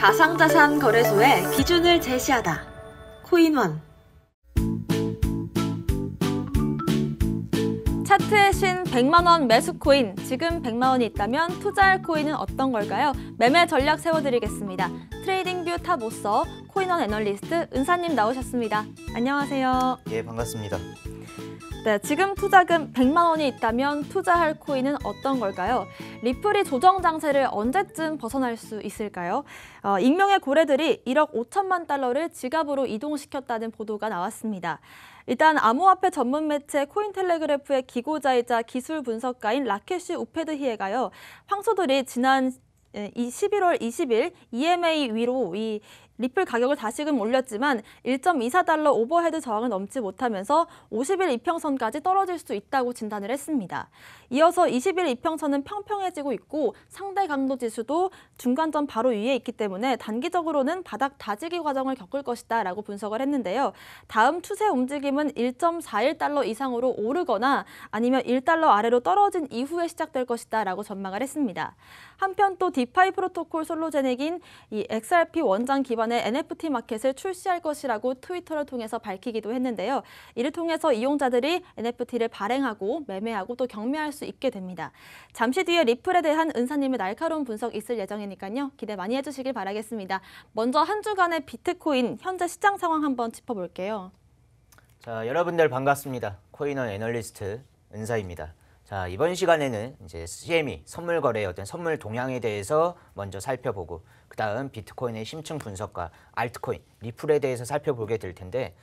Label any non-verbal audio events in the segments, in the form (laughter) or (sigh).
가상자산 거래소의 기준을 제시하다. 코인원. 차트에 신 100만원 매수 코인, 지금 100만원이 있다면 투자할 코인은 어떤 걸까요? 매매 전략 세워드리겠습니다. 트레이딩뷰 탑5서 코인원 애널리스트 은사님 나오셨습니다. 안녕하세요. 예, 반갑습니다. 네, 지금 투자금 100만 원이 있다면 투자할 코인은 어떤 걸까요? 리플이 조정 장세를 언제쯤 벗어날 수 있을까요? 어, 익명의 고래들이 1억 5천만 달러를 지갑으로 이동시켰다는 보도가 나왔습니다. 일단 암호화폐 전문 매체 코인텔레그래프의 기고자이자 기술 분석가인 라켓슈 우페드히에가요. 황소들이 지난 11월 20일 EMA 위로 이 리플 가격을 다시금 올렸지만 1.24달러 오버헤드 저항을 넘지 못하면서 50일 이평선까지 떨어질 수 있다고 진단을 했습니다. 이어서 20일 이평선은 평평해지고 있고 상대 강도 지수도 중간점 바로 위에 있기 때문에 단기적으로는 바닥 다지기 과정을 겪을 것이다 라고 분석을 했는데요. 다음 추세 움직임은 1.41달러 이상으로 오르거나 아니면 1달러 아래로 떨어진 이후에 시작될 것이다 라고 전망을 했습니다. 한편 또 디파이 프로토콜 솔로제넥인 이 XRP 원장 기반 내년에 NFT 마켓을 출시할 것이라고 트위터를 통해서 밝히기도 했는데요. 이를 통해서 이용자들이 NFT를 발행하고 매매하고 또 경매할 수 있게 됩니다. 잠시 뒤에 리플에 대한 은사님의 날카로운 분석 있을 예정이니까요. 기대 많이 해주시길 바라겠습니다. 먼저 한 주간의 비트코인 현재 시장 상황 한번 짚어볼게요. 자, 여러분들 반갑습니다. 코인원 애널리스트 은사입니다. 자, 이번 시간에는 이제 CME 선물 거래의 어떤 선물 동향에 대해서 먼저 살펴보고 그다음 비트코인의 심층 분석과 알트코인, 리플에 대해서 살펴보게 될 텐데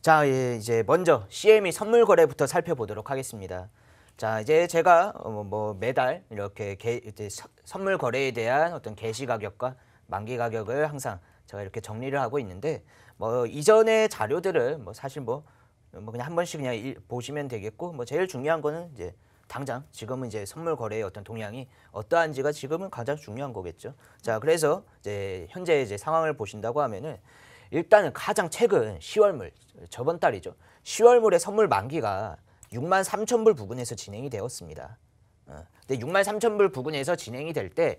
자 이제 먼저 CME 선물 거래부터 살펴보도록 하겠습니다. 자 이제 제가 어, 뭐, 뭐 매달 이렇게 게, 이제 선물 거래에 대한 어떤 개시 가격과 만기 가격을 항상 제가 이렇게 정리를 하고 있는데 뭐 이전의 자료들을 뭐 사실 뭐, 뭐 그냥 한 번씩 그냥 일, 보시면 되겠고 뭐 제일 중요한 거는 이제 당장 지금은 이제 선물 거래의 어떤 동향이 어떠한지가 지금은 가장 중요한 거겠죠. 자, 그래서 이제 현재 이제 상황을 보신다고 하면은 일단은 가장 최근 10월물 저번 달이죠. 10월물의 선물 만기가 6만 3천 불 부근에서 진행이 되었습니다. 어, 근데 6만 3천 불 부근에서 진행이 될 때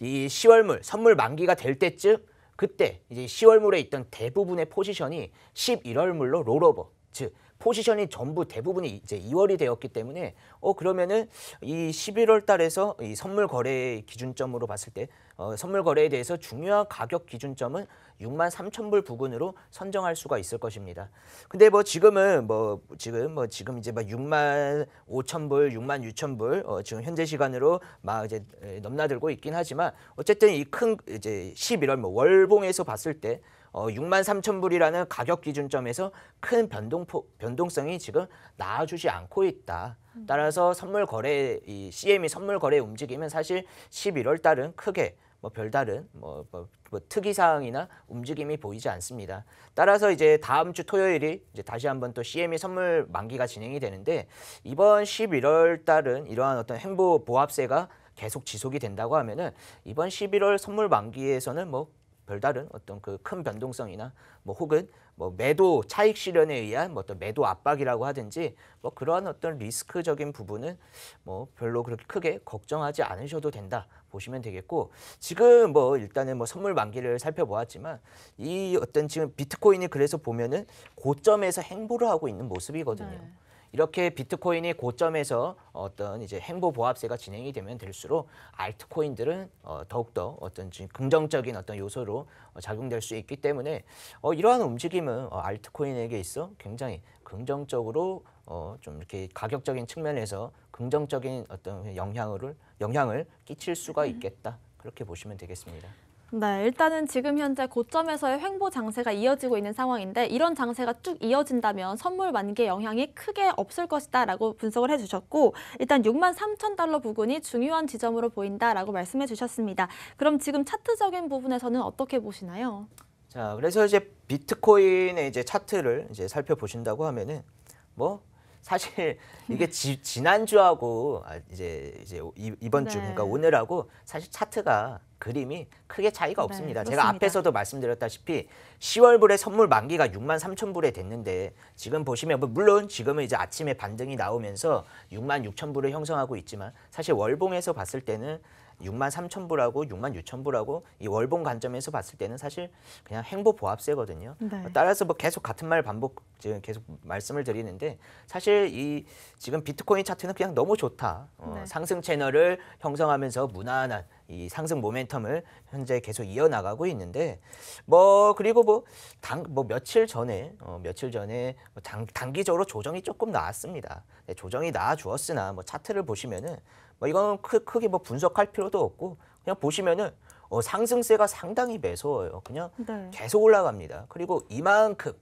이 10월물 선물 만기가 될 때쯤 그때 이제 10월물에 있던 대부분의 포지션이 11월물로 롤오버 즉 포지션이 전부 대부분이 이제 2월이 되었기 때문에 어 그러면은 이 11월 달에서 이 선물 거래 기준점으로 봤을 때 어, 선물 거래에 대해서 중요한 가격 기준점은 6만 3천 불 부근으로 선정할 수가 있을 것입니다. 근데 뭐 지금은 뭐 지금 뭐 지금 이제 막 6만 5천 불, 6만 6천 불 어, 지금 현재 시간으로 막 이제 넘나들고 있긴 하지만 어쨌든 이 큰 이제 11월 뭐 월봉에서 봤을 때 어, 6만 3천 불이라는 가격 기준점에서 큰변동 변동성이 지금 나와주지 않고 있다. 음. 따라서 선물 거래 이 CME 선물 거래 움직임은 사실 11월 달은 크게 뭐 별다른 뭐, 뭐, 뭐 특이 사항이나 움직임이 보이지 않습니다. 따라서 이제 다음 주 토요일이 이제 다시 한번 또 CME 선물 만기가 진행이 되는데 이번 11월 달은 이러한 어떤 행보 보합세가 계속 지속이 된다고 하면은 이번 11월 선물 만기에서는 뭐 별다른 어떤 그 큰 변동성이나 뭐 혹은 뭐 매도 차익 실현에 의한 뭐 어떤 매도 압박이라고 하든지 뭐 그러한 어떤 리스크적인 부분은 뭐 별로 그렇게 크게 걱정하지 않으셔도 된다 보시면 되겠고 지금 뭐 일단은 뭐 선물 만기를 살펴보았지만 이 어떤 지금 비트코인이 그래서 보면은 고점에서 행보를 하고 있는 모습이거든요. 네. 이렇게 비트코인이 고점에서 어떤 이제 행보 보합세가 진행이 되면 될수록 알트코인들은 어, 더욱더 어떤 긍정적인 어떤 요소로 어, 작용될 수 있기 때문에 어, 이러한 움직임은 어, 알트코인에게 있어 굉장히 긍정적으로 어, 좀 이렇게 가격적인 측면에서 긍정적인 어떤 영향을 영향을 끼칠 수가 음. 있겠다. 그렇게 보시면 되겠습니다. 네, 일단은 지금 현재 고점에서의 횡보 장세가 이어지고 있는 상황인데 이런 장세가 쭉 이어진다면 선물 만기의 영향이 크게 없을 것이다 라고 분석을 해주셨고 일단 6만 3천 달러 부근이 중요한 지점으로 보인다라고 말씀해 주셨습니다. 그럼 지금 차트적인 부분에서는 어떻게 보시나요? 자, 그래서 이제 비트코인의 이제 차트를 이제 살펴보신다고 하면은 뭐 사실 이게 지, 지난주하고 아, 이제 이제 이번 주 네. 그러니까 오늘하고 사실 차트가 그림이 크게 차이가 네, 없습니다. 그렇습니다. 제가 앞에서도 말씀드렸다시피 10월불에 선물 만기가 6만 3천 불에 됐는데 지금 보시면 뭐 물론 지금은 이제 아침에 반등이 나오면서 6만 6천 불을 형성하고 있지만 사실 월봉에서 봤을 때는 6만 3천 불하고 6만 6천 불하고 이 월봉 관점에서 봤을 때는 사실 그냥 행보 보합세거든요. 네. 따라서 뭐 계속 같은 말 반복 지금 계속 말씀을 드리는데 사실 이 지금 비트코인 차트는 그냥 너무 좋다. 어, 네. 상승 채널을 형성하면서 무난한 이 상승 모멘텀을 현재 계속 이어나가고 있는데 뭐 그리고 뭐당뭐 뭐 며칠 전에 어 며칠 전에 뭐 당, 단기적으로 조정이 조금 나왔습니다. 네, 조정이 나아 주었으나 뭐 차트를 보시면은 뭐 이건 크, 크게 뭐 분석할 필요도 없고 그냥 보시면은 어, 상승세가 상당히 매서워요. 그냥 네. 계속 올라갑니다. 그리고 이만큼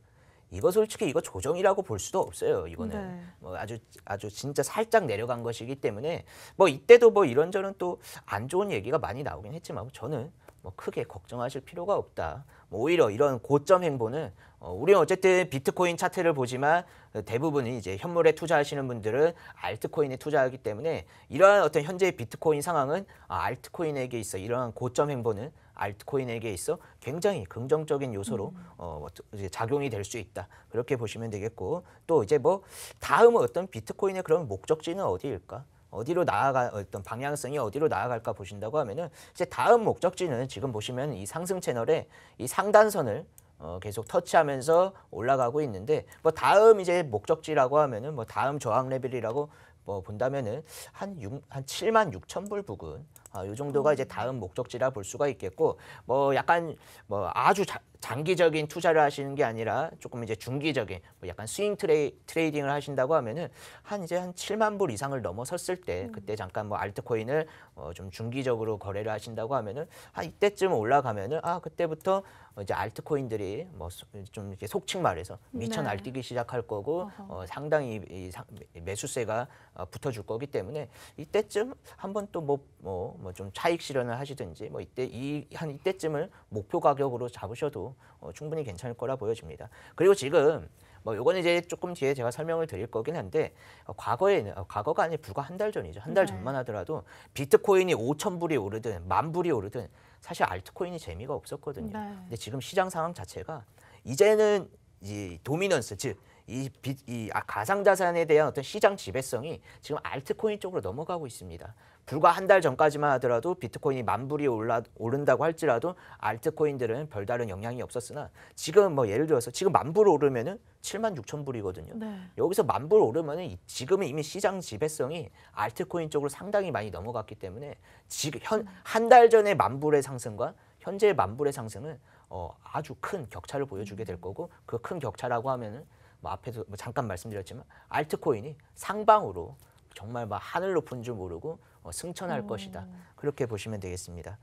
이거 솔직히 이거 조정이라고 볼 수도 없어요. 이거는 네. 뭐 아주 아주 진짜 살짝 내려간 것이기 때문에 뭐 이때도 뭐 이런저런 또 안 좋은 얘기가 많이 나오긴 했지만 뭐 저는 뭐 크게 걱정하실 필요가 없다. 뭐 오히려 이런 고점 행보는 어, 우리는 어쨌든 비트코인 차트를 보지만 대부분이 이제 현물에 투자하시는 분들은 알트코인에 투자하기 때문에 이러한 어떤 현재의 비트코인 상황은 아, 알트코인에게 있어 이러한 고점 행보는 알트코인에게 있어 굉장히 긍정적인 요소로 음. 어, 뭐, 작용이 될 수 있다. 그렇게 보시면 되겠고 또 이제 뭐 다음 어떤 비트코인의 그런 목적지는 어디일까? 어디로 나아가 어떤 방향성이 어디로 나아갈까 보신다고 하면은 이제 다음 목적지는 지금 보시면 이 상승 채널에 이 상단선을 어, 계속 터치하면서 올라가고 있는데 뭐 다음 이제 목적지라고 하면은 뭐 다음 저항 레벨이라고 뭐 본다면은 한 6, 한 7만 6천 불 부근 어, 요 정도가 이제 다음 목적지라 볼 수가 있겠고 뭐 약간 뭐 아주 자, 장기적인 투자를 하시는 게 아니라 조금 이제 중기적인 뭐 약간 스윙 트레이, 트레이딩을 하신다고 하면은 한 이제 한 7만 불 이상을 넘어섰을 때 음. 그때 잠깐 뭐 알트코인을 어, 좀 중기적으로 거래를 하신다고 하면은 한 이때쯤 올라가면은 아 그때부터 이제 알트코인들이 뭐 좀 이렇게 속칭 말해서 미쳐 네. 날뛰기 시작할 거고 어, 상당히 이, 이, 매수세가 어, 붙어줄 거기 때문에 이때쯤 한 번 또 뭐 뭐, 뭐 뭐좀 차익 실현을 하시든지 뭐 이때 이 한 이때쯤을 목표 가격으로 잡으셔도 어, 충분히 괜찮을 거라 보여집니다. 그리고 지금 뭐요거는 이제 조금 뒤에 제가 설명을 드릴 거긴 한데 어, 과거에 어, 과거가 아니 불과 한 달 전이죠. 한달 네. 전만 하더라도 비트코인이 5천 불이 오르든 만 불이 오르든 사실 알트코인이 재미가 없었거든요. 네. 근데 지금 시장 상황 자체가 이제는 이 도미넌스 즉 이, 비, 이 아, 가상자산에 대한 어떤 시장 지배성이 지금 알트코인 쪽으로 넘어가고 있습니다. 불과 한 달 전까지만 하더라도 비트코인이 만 불이 올라, 오른다고 할지라도 알트코인들은 별다른 영향이 없었으나 지금 뭐 예를 들어서 지금 만불 오르면은 7만 6천 불이거든요. 네. 여기서 만불 오르면은 지금은 이미 시장 지배성이 알트코인 쪽으로 상당히 많이 넘어갔기 때문에 지금 현 한 달 전에 만 불의 상승과 현재만 불의 상승은 어, 아주 큰 격차를 보여주게 될 거고 그 큰 격차라고 하면은 뭐 앞에서 뭐 잠깐 말씀드렸지만 알트코인이 상방으로 정말 막 하늘 높은 줄 모르고 어, 승천할 음. 것이다. 그렇게 보시면 되겠습니다.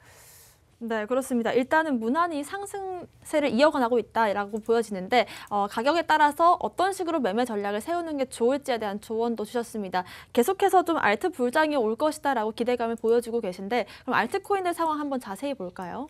네, 그렇습니다. 일단은 무난히 상승세를 이어가고 있다라고 보여지는데 어, 가격에 따라서 어떤 식으로 매매 전략을 세우는 게 좋을지에 대한 조언도 주셨습니다. 계속해서 좀 알트 불장이 올 것이다라고 기대감을 보여주고 계신데 그럼 알트코인의 상황 한번 자세히 볼까요?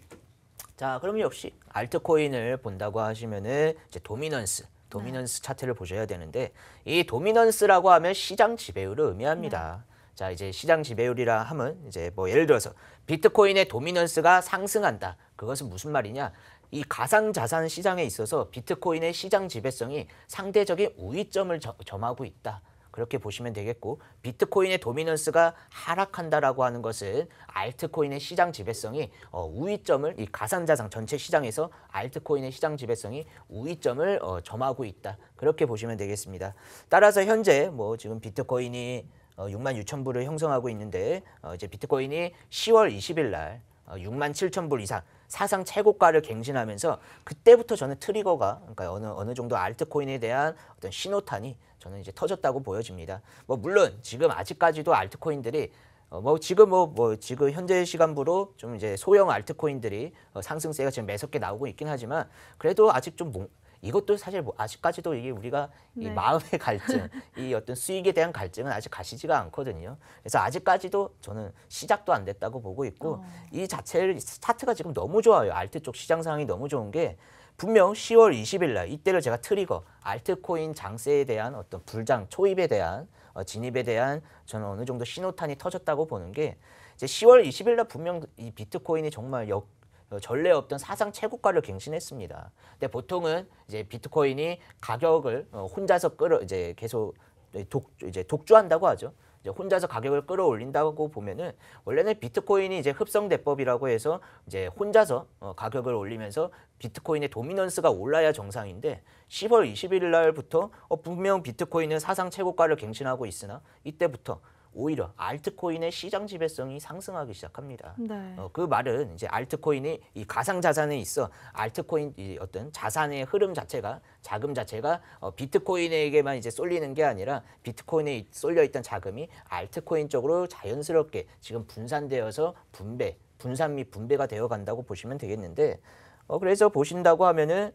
자, 그럼 역시 알트코인을 본다고 하시면은 이제 도미넌스 도미넌스 네. 차트를 보셔야 되는데 이 도미넌스라고 하면 시장 지배율을 의미합니다. 네. 자 이제 시장 지배율이라 함은 이제 뭐 예를 들어서 비트코인의 도미넌스가 상승한다. 그것은 무슨 말이냐? 이 가상자산 시장에 있어서 비트코인의 시장 지배성이 상대적인 우위점을 저, 점하고 있다. 그렇게 보시면 되겠고 비트코인의 도미넌스가 하락한다라고 하는 것은 알트코인의 시장 지배성이 어, 우위점을 이 가상자산 전체 시장에서 알트코인의 시장 지배성이 우위점을 어, 점하고 있다. 그렇게 보시면 되겠습니다. 따라서 현재 뭐 지금 비트코인이 어, 6만 6천 불을 형성하고 있는데 어, 이제 비트코인이 10월 20일 날 어, 6만 7천 불 이상 사상 최고가를 갱신하면서 그때부터 저는 트리거가 그러니까 어느 어느 정도 알트코인에 대한 어떤 신호탄이 저는 이제 터졌다고 보여집니다. 뭐 물론 지금 아직까지도 알트코인들이 어, 뭐 지금 뭐, 뭐 지금 현재 시간부로 좀 이제 소형 알트코인들이 어, 상승세가 지금 매섭게 나오고 있긴 하지만 그래도 아직 좀 몽, 이것도 사실 뭐 아직까지도 이게 우리가 네. 이 마음의 (laughs) 갈증, 이 어떤 수익에 대한 갈증은 아직 가시지가 않거든요. 그래서 아직까지도 저는 시작도 안 됐다고 보고 있고 어. 이 자체를 차트가 지금 너무 좋아요. 알트 쪽 시장 상황이 너무 좋은 게 분명 10월 20일 날 이때를 제가 트리거 알트코인 장세에 대한 어떤 불장 초입에 대한 어, 진입에 대한 저는 어느 정도 신호탄이 터졌다고 보는 게 이제 10월 20일 날 분명 이 비트코인이 정말 역 어, 전례 없던 사상 최고가를 갱신했습니다. 근데 보통은 이제 비트코인이 가격을 어, 혼자서 끌어 이제 계속 네, 독 이제 독주한다고 하죠. 이제 혼자서 가격을 끌어올린다고 보면은 원래는 비트코인이 이제 흡성대법이라고 해서 이제 혼자서 어, 가격을 올리면서 비트코인의 도미넌스가 올라야 정상인데 10월 21일 날부터 어, 분명 비트코인은 사상 최고가를 갱신하고 있으나 이때부터 오히려 알트코인의 시장 지배성이 상승하기 시작합니다. 네. 어, 그 말은 이제 알트코인이 이 가상 자산에 있어 알트코인 이 어떤 자산의 흐름 자체가 자금 자체가 어, 비트코인에게만 이제 쏠리는 게 아니라 비트코인에 쏠려 있던 자금이 알트코인 쪽으로 자연스럽게 지금 분산되어서 분배 분산 및 분배가 되어 간다고 보시면 되겠는데 어, 그래서 보신다고 하면은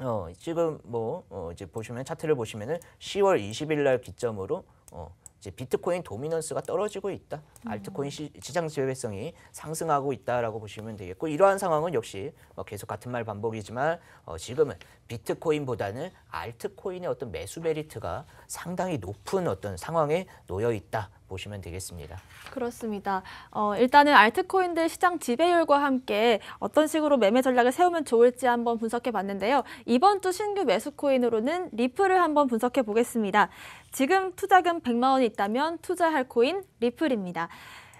어, 지금 뭐 어, 이제 보시면 차트를 보시면은 10월 20일 날 기점으로 어, 이제 비트코인 도미넌스가 떨어지고 있다. 음. 알트코인 시, 시장 지배성이 상승하고 있다라고 보시면 되겠고 이러한 상황은 역시 뭐 계속 같은 말 반복이지만 어, 지금은 비트코인보다는 알트코인의 어떤 매수 메리트가 상당히 높은 어떤 상황에 놓여 있다. 보시면 되겠습니다. 그렇습니다. 어, 일단은 알트코인들 시장 지배율과 함께 어떤 식으로 매매 전략을 세우면 좋을지 한번 분석해 봤는데요. 이번 주 신규 매수 코인으로는 리플을 한번 분석해 보겠습니다. 지금 투자금 100만 원이 있다면 투자할 코인 리플입니다.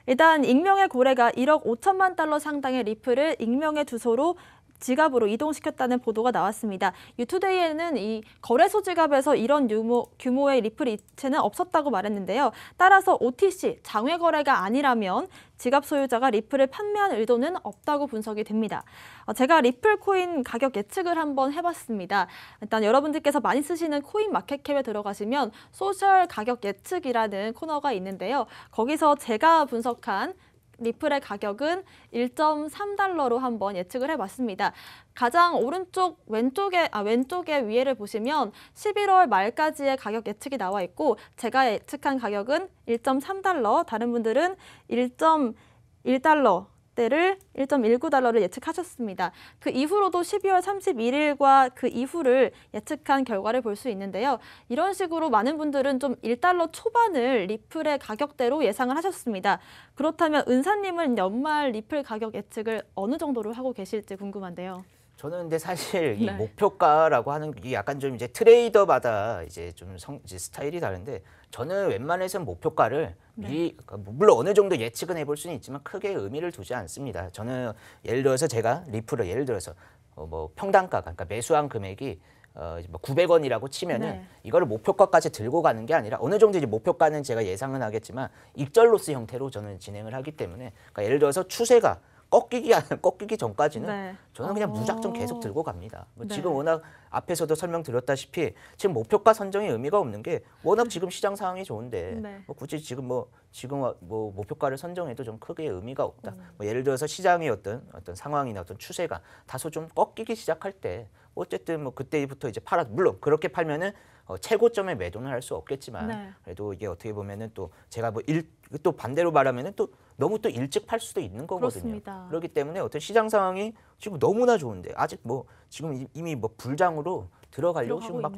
일단 익명의 고래가 1억 5천만 달러 상당의 리플을 익명의 주소로 지갑으로 이동시켰다는 보도가 나왔습니다. 유투데이에는 이 거래소 지갑에서 이런 유모, 규모의 리플 이체는 없었다고 말했는데요. 따라서 OTC, 장외 거래가 아니라면 지갑 소유자가 리플을 판매한 의도는 없다고 분석이 됩니다. 어, 제가 리플 코인 가격 예측을 한번 해봤습니다. 일단 여러분들께서 많이 쓰시는 코인 마켓캡에 들어가시면 소셜 가격 예측이라는 코너가 있는데요. 거기서 제가 분석한 리플의 가격은 1.3달러로 한번 예측을 해봤습니다. 가장 오른쪽 왼쪽에 아 왼쪽에 위에를 보시면 11월 말까지의 가격 예측이 나와 있고 제가 예측한 가격은 1.3달러, 다른 분들은 1.1달러 가를 1.19달러를 예측하셨습니다. 그 이후로도 12월 31일과 그 이후를 예측한 결과를 볼 수 있는데요. 이런 식으로 많은 분들은 좀 1달러 초반을 리플의 가격대로 예상을 하셨습니다. 그렇다면 은사님은 연말 리플 가격 예측을 어느 정도로 하고 계실지 궁금한데요. 저는 근데 사실 이 네. 목표가라고 하는 게 약간 좀 이제 트레이더마다 이제 좀 성, 이제 스타일이 다른데 저는 웬만해서는 목표가를 네. 이 그 물론 어느 정도 예측은 해볼 수는 있지만 크게 의미를 두지 않습니다. 저는 예를 들어서 제가 리플을 예를 들어서 어, 뭐 평당가가 그러니까 매수한 금액이 어, 뭐 900원이라고 치면은 네. 이거를 목표가까지 들고 가는 게 아니라 어느 정도 이제 목표가는 제가 예상은 하겠지만 익절로스 형태로 저는 진행을 하기 때문에 그러니까 예를 들어서 추세가 꺾이기 꺾이기 전까지는 네. 저는 그냥 오. 무작정 어. 계속 들고 갑니다. 뭐 네. 지금 워낙 앞에서도 설명드렸다시피 지금 목표가 선정이 의미가 없는 게 워낙 네. 지금 시장 상황이 좋은데 네. 뭐 굳이 지금 뭐 지금 뭐 목표가를 선정해도 좀 크게 의미가 없다. 음. 뭐 예를 들어서 시장의 어떤 어떤 상황이나 어떤 추세가 다소 좀 꺾이기 시작할 때 어쨌든 뭐 그때부터 이제 팔아 물론 그렇게 팔면은 어, 최고점에 매도는 할 수 없겠지만 네. 그래도 이게 어떻게 보면은 또 제가 뭐 일 또 반대로 말하면은 또 너무 또 일찍 팔 수도 있는 거거든요. 그렇습니다. 그렇기 때문에 어떤 시장 상황이 지금 너무나 좋은데 아직 뭐 지금 이미 뭐 불장으로 들어가려고 지금 막,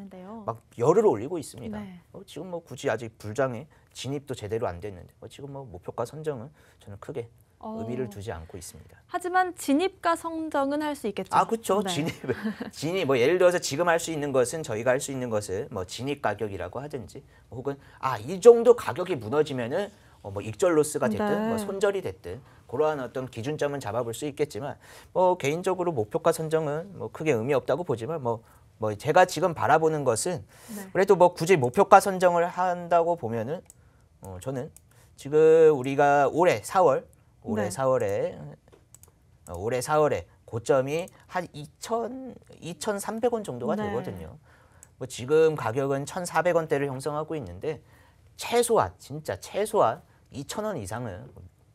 막 열을 올리고 있습니다. 네. 어, 지금 뭐 굳이 아직 불장에 진입도 제대로 안 됐는데 어, 지금 뭐 목표가 선정은 저는 크게 어... 의미를 두지 않고 있습니다. 하지만 진입과 성정은 할 수 있겠죠. 아 그렇죠. 네. 진입, (laughs) 진입 뭐 예를 들어서 지금 할 수 있는 것은 저희가 할 수 있는 것을 뭐 진입 가격이라고 하든지 혹은 아 이 정도 가격이 무너지면은 어, 뭐 익절 로스가 네. 됐든 네. 뭐 손절이 됐든 그러한 어떤 기준점은 잡아볼 수 있겠지만 뭐 개인적으로 목표가 선정은 뭐 크게 의미 없다고 보지만 뭐뭐 뭐 제가 지금 바라보는 것은 네. 그래도 뭐 굳이 목표가 선정을 한다고 보면은 어 저는 지금 우리가 올해 4월 올해 네. 4월에 어, 올해 4월에 고점이 한 2천 2,300원 정도가 네. 되거든요. 뭐 지금 가격은 1,400원대를 형성하고 있는데 최소한 진짜 최소한 2,000원 이상은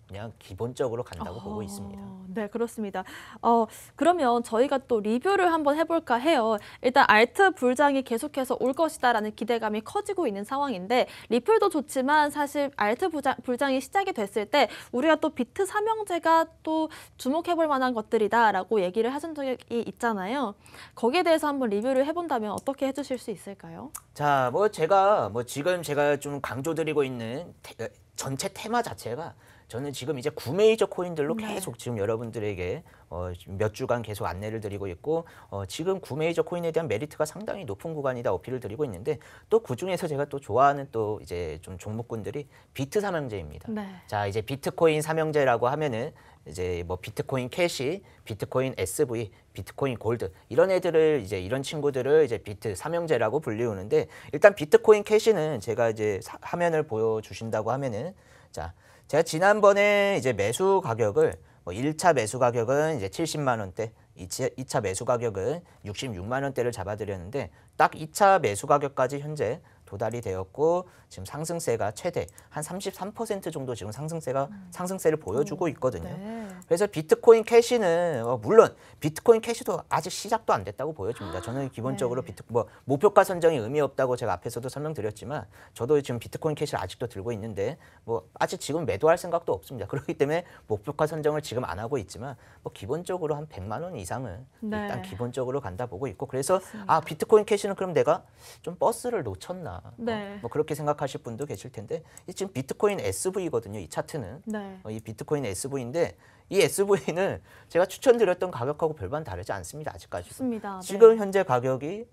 그냥 기본적으로 간다고 어, 보고 아, 있습니다. 네, 그렇습니다. 어, 그러면 저희가 또 리뷰를 한번 해볼까 해요. 일단 알트 불장이 계속해서 올 것이다라는 기대감이 커지고 있는 상황인데 리플도 좋지만 사실 알트 부장, 불장이 시작이 됐을 때 우리가 또 비트 삼형제가 또 주목해볼 만한 것들이다라고 얘기를 하신 적이 있잖아요. 거기에 대해서 한번 리뷰를 해본다면 어떻게 해주실 수 있을까요? 자, 뭐 제가 뭐 지금 제가 좀 강조드리고 있는 테, 어, 전체 테마 자체가 저는 지금 이제 구매이저 코인들로 네. 계속 지금 여러분들에게 어, 몇 주간 계속 안내를 드리고 있고 어, 지금 구매이저 코인에 대한 메리트가 상당히 높은 구간이다 어필을 드리고 있는데 또 그 중에서 제가 또 좋아하는 또 이제 좀 종목군들이 비트 삼형제입니다. 네. 자 이제 비트코인 삼형제라고 하면은 이제 뭐 비트코인 캐시, 비트코인 SV, 비트코인 골드 이런 애들을 이제 이런 친구들을 이제 비트 삼형제라고 불리우는데 일단 비트코인 캐시는 제가 이제 사, 화면을 보여주신다고 하면은 자 제가 지난번에 이제 매수 가격을 뭐 1차 매수 가격은 이제 70만 원대, 2차, 2차 매수 가격은 66만 원대를 잡아드렸는데 딱 2차 매수 가격까지 현재 도달이 되었고 지금 상승세가 최대 한 33% 정도 지금 상승세가 음. 상승세를 보여주고 있거든요. 음, 네. 그래서 비트코인 캐시는 어, 물론 비트코인 캐시도 아직 시작도 안 됐다고 보여집니다. 저는 아, 기본적으로 네. 비트 뭐 목표가 선정이 의미 없다고 제가 앞에서도 설명드렸지만 저도 지금 비트코인 캐시를 아직도 들고 있는데 뭐 아직 지금 매도할 생각도 없습니다. (laughs) 그렇기 때문에 목표가 선정을 지금 안 하고 있지만 뭐 기본적으로 한 100만 원 이상은 네. 일단 기본적으로 간다 보고 있고 그래서 아, 그렇습니다. 아 비트코인 캐시는 그럼 내가 좀 버스를 놓쳤나 뭐, 네. 어, 뭐 그렇게 생각하실 분도 계실 텐데 지금 비트코인 SV거든요 이 차트는 네. 어, 이 비트코인 SV인데 이 SV는 제가 추천드렸던 가격하고 별반 다르지 않습니다 아직까지 맞습니다. 네. 지금 네. 현재 가격이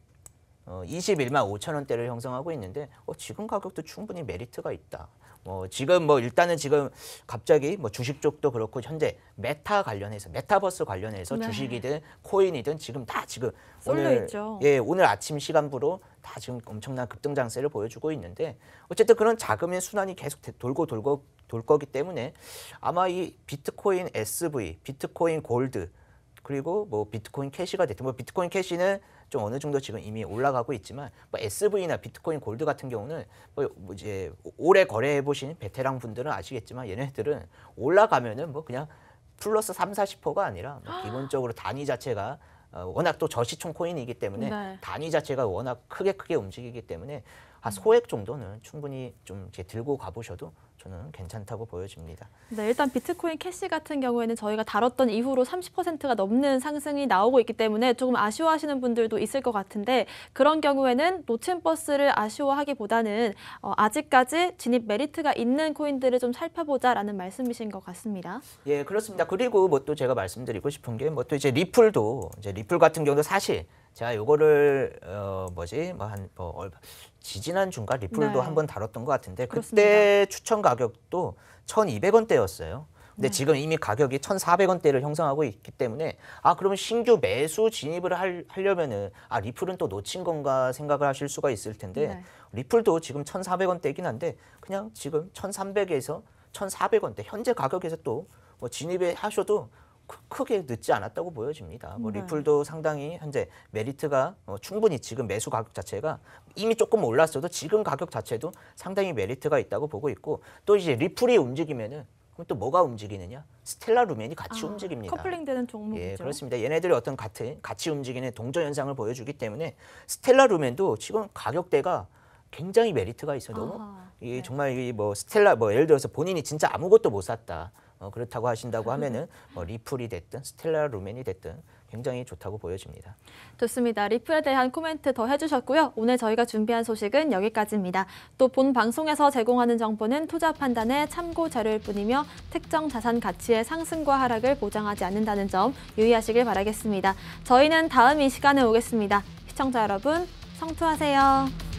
어, 21만 5천 원대를 형성하고 있는데 어, 지금 가격도 충분히 메리트가 있다 뭐 지금 뭐 일단은 지금 갑자기 뭐 주식 쪽도 그렇고 현재 메타 관련해서 메타버스 관련해서 네. 주식이든 코인이든 지금 다 지금 오늘 있죠. 예 오늘 아침 시간부로 다 지금 엄청난 급등 장세를 보여주고 있는데 어쨌든 그런 자금의 순환이 계속 돌고 돌고 돌 거기 때문에 아마 이 비트코인 SV, 비트코인 골드 그리고 뭐 비트코인 캐시가 됐든 뭐 비트코인 캐시는 좀 어느 정도 지금 이미 올라가고 있지만 뭐 SV나 비트코인 골드 같은 경우는 뭐, 뭐 이제 오래 거래해 보신 베테랑 분들은 아시겠지만 얘네들은 올라가면은 뭐 그냥 플러스 3, 40%가 아니라 뭐 아. 기본적으로 단위 자체가 어, 워낙 또 저시총 코인이기 때문에 네. 단위 자체가 워낙 크게 크게 움직이기 때문에 아, 소액 정도는 충분히 좀 이제 들고 가보셔도 저는 괜찮다고 보여집니다. 네, 일단 비트코인 캐시 같은 경우에는 저희가 다뤘던 이후로 30%가 넘는 상승이 나오고 있기 때문에 조금 아쉬워하시는 분들도 있을 것 같은데 그런 경우에는 놓친 버스를 아쉬워하기보다는 어, 아직까지 진입 메리트가 있는 코인들을 좀 살펴보자라는 말씀이신 것 같습니다. 예, 그렇습니다. 그리고 뭐또 제가 말씀드리고 싶은 게뭐또 이제 리플도 이제 리플 같은 경우도 사실 제가 요거를 어 뭐지 뭐 한뭐 뭐, 뭐 지지난 중간 리플도 네. 한번 다뤘던 것 같은데 그렇습니다. 때 추천 가격도 1,200원대였어요. 근데 네. 지금 이미 가격이 1,400원대를 형성하고 있기 때문에 아 그러면 신규 매수 진입을 할, 하려면은 아 리플은 또 놓친 건가 생각을 하실 수가 있을 텐데 네. 리플도 지금 1,400원대이긴 한데 그냥 지금 1,300에서 1,400원대 현재 가격에서 또 뭐 진입을 하셔도 크게 늦지 않았다고 보여집니다. 뭐 네. 리플도 상당히 현재 메리트가 어, 충분히 지금 매수 가격 자체가 이미 조금 올랐어도 지금 가격 자체도 상당히 메리트가 있다고 보고 있고 또 이제 리플이 움직이면은 그럼 또 뭐가 움직이느냐? 스텔라 루멘이 같이 아, 움직입니다. 커플링되는 종목이죠. 예, 그렇습니다. 얘네들이 어떤 같은 같이 움직이는 동전 현상을 보여주기 때문에 스텔라 루멘도 지금 가격대가 굉장히 메리트가 있어. 너무 아, 이 네. 정말 이뭐 스텔라 뭐 예를 들어서 본인이 진짜 아무것도 못 샀다. 어, 그렇다고 하신다고 하면은 뭐 리플이 됐든 스텔라 루멘이 됐든 굉장히 좋다고 보여집니다. 좋습니다. 리플에 대한 코멘트 더 해주셨고요. 오늘 저희가 준비한 소식은 여기까지입니다. 또 본 방송에서 제공하는 정보는 투자 판단의 참고 자료일 뿐이며 특정 자산 가치의 상승과 하락을 보장하지 않는다는 점 유의하시길 바라겠습니다. 저희는 다음 이 시간에 오겠습니다. 시청자 여러분 성투하세요.